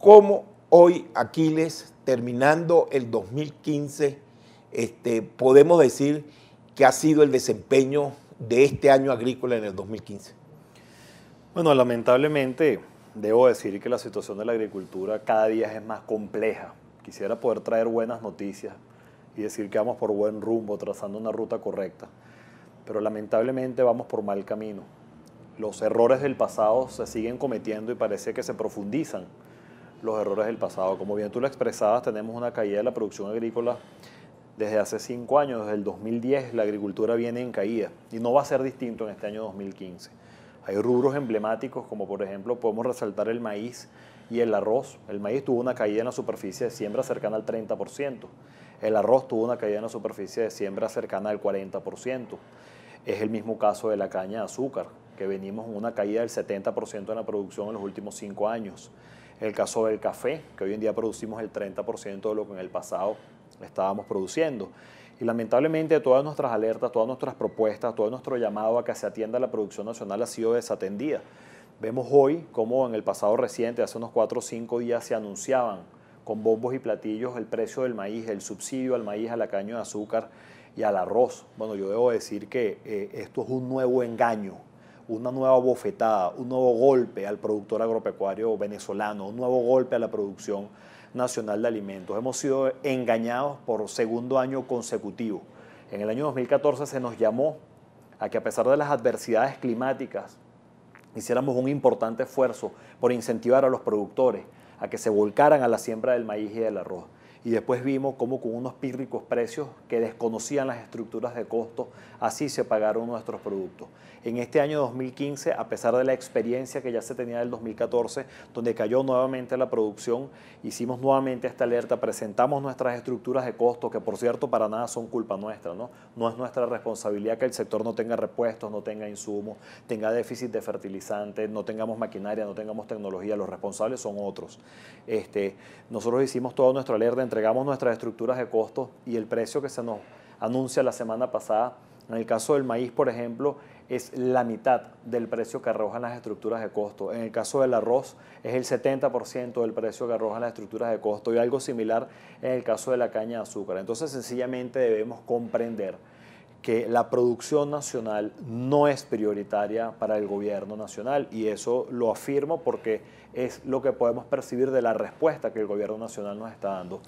cómo hoy Aquiles, terminando el 2015, este, podemos decir que ha sido el desempeño de este año agrícola en el 2015. Bueno, lamentablemente debo decir que la situación de la agricultura cada día es más compleja. Quisiera poder traer buenas noticias y decir que vamos por buen rumbo, trazando una ruta correcta, pero lamentablemente vamos por mal camino. Los errores del pasado se siguen cometiendo y parece que se profundizan los errores del pasado. Como bien tú lo expresabas, tenemos una caída de la producción agrícola desde hace cinco años, desde el 2010 la agricultura viene en caída y no va a ser distinto en este año 2015. Hay rubros emblemáticos como por ejemplo podemos resaltar el maíz y el arroz. El maíz tuvo una caída en la superficie de siembra cercana al 30%. El arroz tuvo una caída en la superficie de siembra cercana al 40%. Es el mismo caso de la caña de azúcar, que venimos con una caída del 70% en la producción en los últimos cinco años el caso del café, que hoy en día producimos el 30% de lo que en el pasado estábamos produciendo. Y lamentablemente todas nuestras alertas, todas nuestras propuestas, todo nuestro llamado a que se atienda la producción nacional ha sido desatendida. Vemos hoy cómo en el pasado reciente, hace unos 4 o 5 días, se anunciaban con bombos y platillos el precio del maíz, el subsidio al maíz, a la caña de azúcar y al arroz. Bueno, yo debo decir que eh, esto es un nuevo engaño una nueva bofetada, un nuevo golpe al productor agropecuario venezolano, un nuevo golpe a la producción nacional de alimentos. Hemos sido engañados por segundo año consecutivo. En el año 2014 se nos llamó a que a pesar de las adversidades climáticas, hiciéramos un importante esfuerzo por incentivar a los productores a que se volcaran a la siembra del maíz y del arroz y después vimos cómo con unos pírricos precios que desconocían las estructuras de costo, así se pagaron nuestros productos. En este año 2015, a pesar de la experiencia que ya se tenía del 2014, donde cayó nuevamente la producción, hicimos nuevamente esta alerta, presentamos nuestras estructuras de costo, que por cierto para nada son culpa nuestra, ¿no? No es nuestra responsabilidad que el sector no tenga repuestos, no tenga insumos, tenga déficit de fertilizantes, no tengamos maquinaria, no tengamos tecnología, los responsables son otros. Este, nosotros hicimos toda nuestra alerta entregamos nuestras estructuras de costos y el precio que se nos anuncia la semana pasada, en el caso del maíz, por ejemplo, es la mitad del precio que arrojan las estructuras de costo. En el caso del arroz es el 70% del precio que arrojan las estructuras de costo y algo similar en el caso de la caña de azúcar. Entonces sencillamente debemos comprender que la producción nacional no es prioritaria para el gobierno nacional y eso lo afirmo porque es lo que podemos percibir de la respuesta que el gobierno nacional nos está dando